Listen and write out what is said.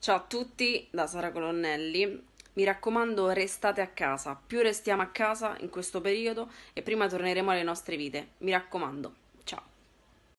Ciao a tutti da Sara Colonnelli. Mi raccomando, restate a casa. Più restiamo a casa in questo periodo e prima torneremo alle nostre vite. Mi raccomando.